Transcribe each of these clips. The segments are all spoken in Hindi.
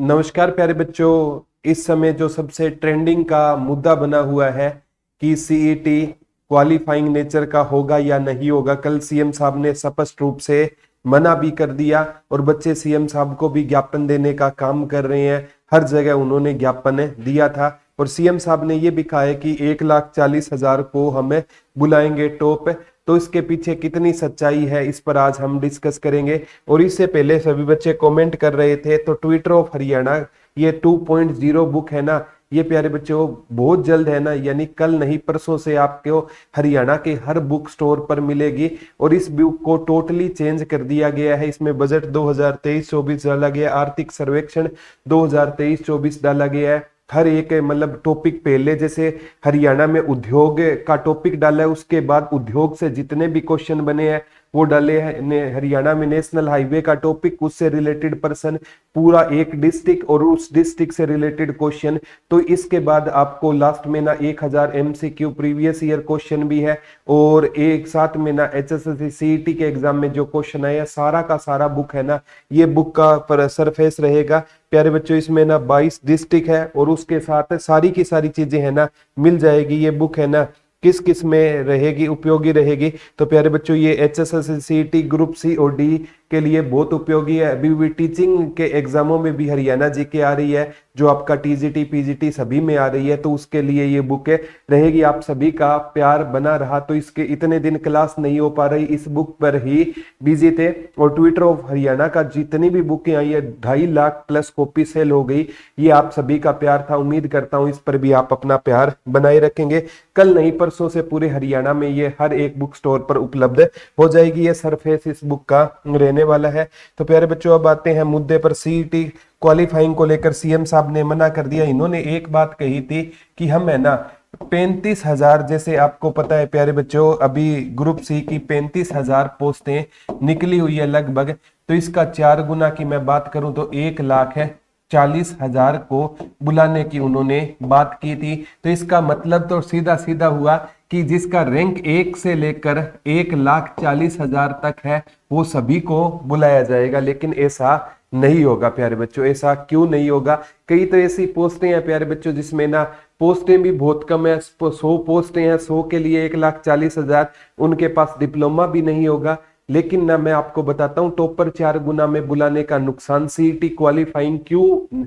नमस्कार प्यारे बच्चों इस समय जो सबसे ट्रेंडिंग का मुद्दा बना हुआ है कि सीईटी क्वालिफाइंग नेचर का होगा या नहीं होगा कल सीएम साहब ने स्पष्ट रूप से मना भी कर दिया और बच्चे सीएम साहब को भी ज्ञापन देने का काम कर रहे हैं हर जगह उन्होंने ज्ञापन दिया था और सीएम साहब ने ये भी कहा है कि एक लाख चालीस हजार को हमें बुलाएंगे टॉप तो इसके पीछे कितनी सच्चाई है इस पर आज हम डिस्कस करेंगे और इससे पहले सभी बच्चे कमेंट कर रहे थे तो ट्विटर ऑफ हरियाणा ये 2.0 बुक है ना ये प्यारे बच्चों बहुत जल्द है ना यानी कल नहीं परसों से आपको हरियाणा के हर बुक स्टोर पर मिलेगी और इस बुक को टोटली चेंज कर दिया गया है इसमें बजट 2023-24 डाला गया आर्थिक सर्वेक्षण 2023-24 डाला गया है हर एक मतलब टॉपिक पहले जैसे हरियाणा में उद्योग का टॉपिक डाला है उसके बाद उद्योग से जितने भी क्वेश्चन बने हैं वो डाले हैं हरियाणा में नेशनल हाईवे का टॉपिक उससे रिलेटेड पर्सन पूरा एक डिस्ट्रिक्ट और उस डिस्ट्रिक्ट से रिलेटेड क्वेश्चन तो इसके बाद आपको लास्ट में ना एक हजार एमसीक्यू प्रीवियस ईयर क्वेश्चन भी है और एक साथ में ना एच एस एस सी के एग्जाम में जो क्वेश्चन आया सारा का सारा बुक है ना ये बुक का पर सरफेस रहेगा प्यारे बच्चों इसमें ना 22 डिस्ट्रिक्ट है और उसके साथ सारी की सारी चीजें है ना मिल जाएगी ये बुक है ना किस किस में रहेगी उपयोगी रहेगी तो प्यारे बच्चों ये H S S C T group C और डी के लिए बहुत उपयोगी है अभी भी टीचिंग के एग्जामों में भी हरियाणा जी के आ रही है जो आपका टीजीटी पीजीटी सभी में आ रही है तो उसके लिए ये बुक है रहेगी आप सभी का प्यार बना रहा तो इसके इतने दिन क्लास नहीं हो पा रही इस बुक पर ही बिजी थे और ट्विटर ऑफ हरियाणा का जितनी भी बुकें आई है ढाई लाख प्लस कॉपी सेल हो गई ये आप सभी का प्यार था उम्मीद करता हूँ इस पर भी आप अपना प्यार बनाए रखेंगे कल नहीं परसों से पूरे हरियाणा में ये हर एक बुक स्टोर पर उपलब्ध हो जाएगी ये सरफेस इस बुक का रहने देने वाला है तो प्यारे बच्चों अब आते हैं मुद्दे पर सीईटी क्वालिफाइंग e को लेकर सीएम साहब ने मना कर दिया इन्होंने एक बात कही थी कि हम है ना पैंतीस हजार जैसे आपको पता है प्यारे बच्चों अभी ग्रुप सी की पैंतीस हजार पोस्टें निकली हुई है लगभग तो इसका चार गुना की मैं बात करूं तो एक लाख है चालीस हजार को बुलाने की उन्होंने बात की थी तो इसका मतलब तो सीधा सीधा हुआ कि जिसका रैंक एक से लेकर एक लाख चालीस हजार तक है वो सभी को बुलाया जाएगा लेकिन ऐसा नहीं होगा प्यारे बच्चों ऐसा क्यों नहीं होगा कई तो ऐसी पोस्टें हैं प्यारे बच्चों जिसमें ना पोस्टें भी बहुत कम है सौ पोस्टें हैं सौ के लिए एक लाख चालीस हजार उनके पास डिप्लोमा भी नहीं होगा लेकिन ना मैं आपको बताता हूं टॉपर चार गुना में बुलाने का नुकसान सीईटी क्वालिफाइंग e क्यों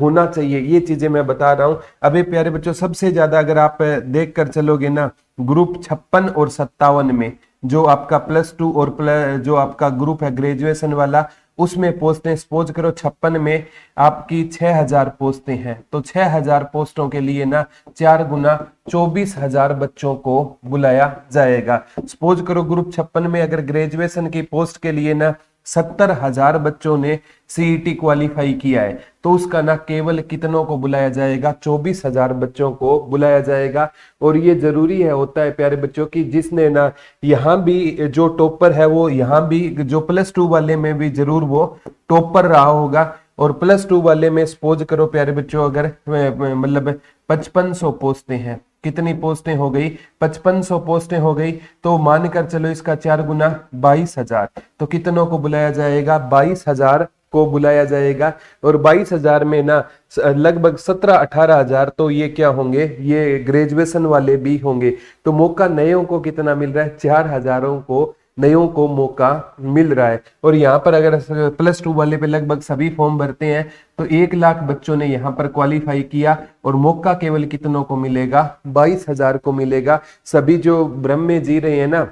होना चाहिए ये चीजें मैं बता रहा हूं अबे प्यारे बच्चों सबसे ज्यादा अगर आप देख कर चलोगे ना ग्रुप छप्पन और सत्तावन में जो आपका प्लस टू और प्लस जो आपका ग्रुप है ग्रेजुएशन वाला उसमें पोस्टें सपोज करो छप्पन में आपकी 6000 पोस्टें हैं तो 6000 पोस्टों के लिए ना चार गुना चौबीस हजार बच्चों को बुलाया जाएगा सपोज करो ग्रुप छप्पन में अगर ग्रेजुएशन की पोस्ट के लिए ना सत्तर हजार बच्चों ने सीईटी क्वालिफाई e किया है तो उसका ना केवल कितनों को बुलाया जाएगा चौबीस हजार बच्चों को बुलाया जाएगा और ये जरूरी है होता है प्यारे बच्चों की जिसने ना यहाँ भी जो टॉपर है वो यहाँ भी जो प्लस टू वाले में भी जरूर वो टॉपर रहा होगा और प्लस टू वाले में सपोज करो प्यारे बच्चों अगर मतलब पचपन सौ पोस्टें हैं कितनी पोस्टें हो गई पचपन सौ पोस्टें हो गई तो मानकर चलो इसका चार गुना बाईस हजार तो कितनों को बुलाया जाएगा बाईस हजार को बुलाया जाएगा और बाईस हजार में ना लगभग सत्रह अठारह हजार तो ये क्या होंगे ये ग्रेजुएशन वाले भी होंगे तो मौका नयों को कितना मिल रहा है चार हजारों को नयों को मौका मिल रहा है और यहाँ पर अगर प्लस टू वाले पे लगभग सभी फॉर्म भरते हैं तो एक लाख बच्चों ने यहाँ पर क्वालिफाई किया और मौका केवल कितनों को मिलेगा बाईस हजार को मिलेगा सभी जो ब्रह्म में जी रहे हैं ना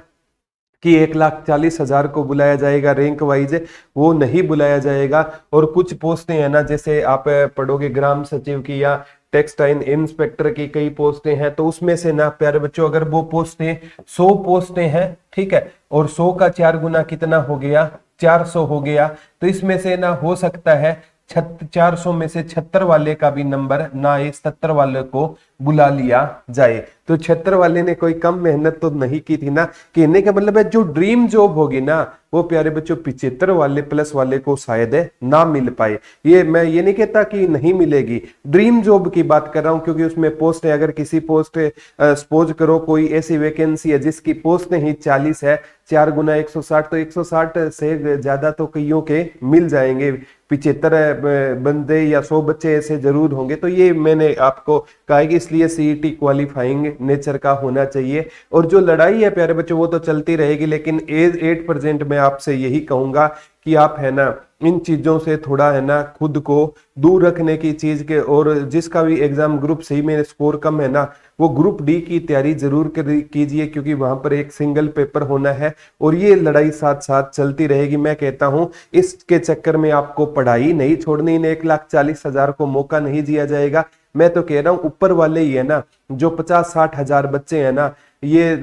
कि एक लाख चालीस हजार को बुलाया जाएगा रैंक वाइज वो नहीं बुलाया जाएगा और कुछ पोस्टें हैं ना जैसे आप पढ़ोगे ग्राम सचिव की या टेक्सटाइल इंस्पेक्टर की कई पोस्टें हैं तो उसमें से ना प्यारे बच्चों अगर वो पोस्टें सौ पोस्टें हैं ठीक है और सौ का चार गुना कितना हो गया चार सौ हो गया तो इसमें से ना हो सकता है चार सौ में से छत्तर वाले का भी नंबर ना ए सत्तर वाले को बुला लिया जाए तो छत्तर वाले ने कोई कम मेहनत तो नहीं की थी ना कहने का मतलब है जो ड्रीम जॉब होगी ना वो प्यारे बच्चों पिछहत्तर वाले प्लस वाले को शायद ना मिल पाए ये मैं ये नहीं कहता कि नहीं मिलेगी ड्रीम जॉब की बात कर रहा हूं क्योंकि उसमें पोस्ट है अगर किसी पोस्ट सपोज करो कोई ऐसी वैकेंसी है जिसकी पोस्ट नहीं चालीस है चार गुना एक सौ साठ तो एक सौ साठ से ज्यादा तो कईयों के मिल जाएंगे पिछहत्तर बंदे या सौ बच्चे ऐसे जरूर होंगे तो ये मैंने आपको कहा है कि इसलिए सीईटी क्वालिफाइंग नेचर का होना चाहिए और जो लड़ाई है प्यारे बच्चों वो तो चलती रहेगी लेकिन एज एट परसेंट मैं आपसे यही कहूंगा कि आप है ना इन चीज़ों से थोड़ा है ना खुद को दूर रखने की चीज़ के और जिसका भी एग्ज़ाम ग्रुप सी में स्कोर कम है ना वो ग्रुप डी की तैयारी ज़रूर कीजिए क्योंकि वहाँ पर एक सिंगल पेपर होना है और ये लड़ाई साथ साथ चलती रहेगी मैं कहता हूँ इसके चक्कर में आपको पढ़ाई नहीं छोड़नी इन एक लाख चालीस हज़ार को मौका नहीं दिया जाएगा मैं तो कह रहा हूँ ऊपर वाले ही है ना जो पचास साठ हजार बच्चे हैं ना ये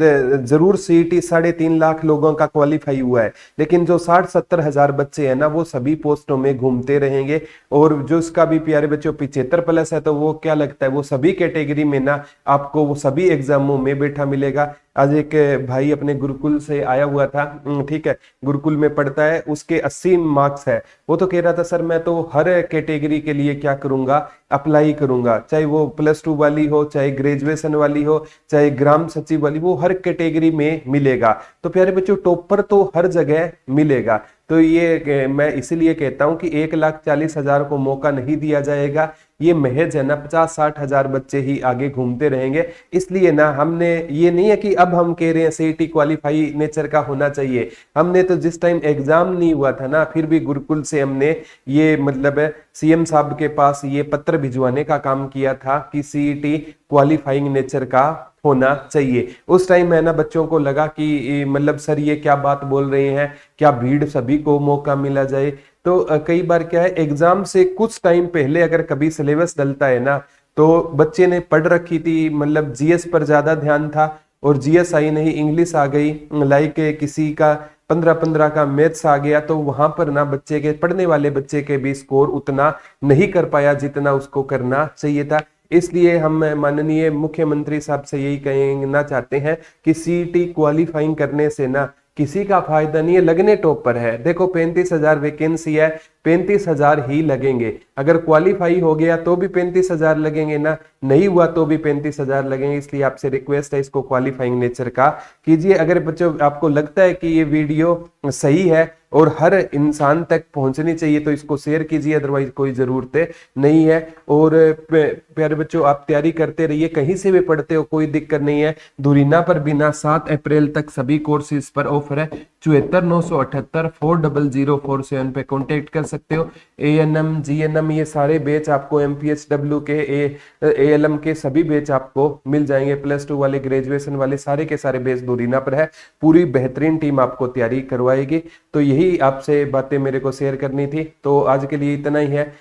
जरूर सीईटी e साढ़े तीन लाख लोगों का क्वालिफाई हुआ है लेकिन जो साठ सत्तर हजार बच्चे हैं ना वो सभी पोस्टों में घूमते रहेंगे और जो इसका भी प्यारे बच्चों पिछहत्तर प्लस है तो वो क्या लगता है वो सभी कैटेगरी में ना आपको वो सभी एग्जामों में बैठा मिलेगा आज एक भाई अपने गुरुकुल से आया हुआ था ठीक है गुरुकुल में पढ़ता है उसके अस्सी मार्क्स है वो तो कह रहा था सर मैं तो हर कैटेगरी के लिए क्या करूंगा अप्लाई करूंगा चाहे वो प्लस टू वाली हो चाहे ग्रेजुएट ग्रेजुएशन वाली हो चाहे ग्राम सचिव वाली वो हर कैटेगरी में मिलेगा तो प्यारे बच्चों टॉपर तो हर जगह मिलेगा तो ये मैं इसीलिए कहता हूं कि एक लाख चालीस हजार को मौका नहीं दिया जाएगा ये महज है ना पचास साठ हजार बच्चे ही आगे घूमते रहेंगे इसलिए ना हमने ये नहीं है कि अब हम कह रहे हैं सी टी क्वालिफाई नेचर का होना चाहिए हमने तो जिस टाइम एग्जाम नहीं हुआ था ना फिर भी गुरुकुल से हमने ये मतलब सीएम साहब के पास ये पत्र भिजवाने का काम किया था कि टी क्वालिफाइंग नेचर का होना चाहिए उस टाइम है ना बच्चों को लगा कि मतलब सर ये क्या बात बोल रहे हैं क्या भीड़ सभी को मौका मिला जाए तो कई बार क्या है एग्जाम से कुछ टाइम पहले अगर कभी सिलेबस डलता है ना तो बच्चे ने पढ़ रखी थी मतलब जीएस पर ज्यादा ध्यान था और जीएस आई नहीं इंग्लिश आ गई लाइक किसी का पंद्रह पंद्रह का मैथ्स आ गया तो वहां पर ना बच्चे के पढ़ने वाले बच्चे के भी स्कोर उतना नहीं कर पाया जितना उसको करना चाहिए था इसलिए हम माननीय मुख्यमंत्री साहब से यही कहना चाहते हैं कि सीटी क्वालिफाइंग करने से ना किसी का फायदा नहीं है लगने टॉप पर है देखो पैंतीस हजार वैकेंसी है पैंतीस हजार ही लगेंगे अगर क्वालिफाई हो गया तो भी पैंतीस हजार लगेंगे ना नहीं हुआ तो भी पैंतीस हजार लगेंगे इसलिए आपसे रिक्वेस्ट है इसको क्वालिफाइंग नेचर का कीजिए अगर बच्चों आपको लगता है कि ये वीडियो सही है और हर इंसान तक पहुंचनी चाहिए तो इसको शेयर कीजिए अदरवाइज कोई ज़रूरत नहीं है और प्यारे बच्चों आप तैयारी करते रहिए कहीं से भी पढ़ते हो कोई दिक्कत नहीं है दूरीना पर बिना सात अप्रैल तक सभी कोर्सेज पर ऑफर है चौहत्तर नौ सौ अठहत्तर four double zero four seven पे कॉन्टेक्ट कर सकते हो A N M G N M ये सारे बेच आपको एम पी एच डब्ल्यू के ए एल एम के सभी बेच आपको मिल जाएंगे प्लस टू वाले ग्रेजुएशन वाले सारे के सारे बैच दुरीना पर है पूरी बेहतरीन टीम आपको तैयारी करवाएगी तो यही आपसे बातें मेरे को शेयर करनी थी तो आज के लिए इतना ही है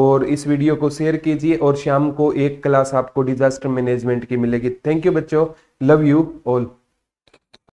और इस वीडियो को शेयर कीजिए और शाम को एक क्लास आपको डिजास्टर मैनेजमेंट की मिलेगी थैंक यू बच्चों लव यू ऑल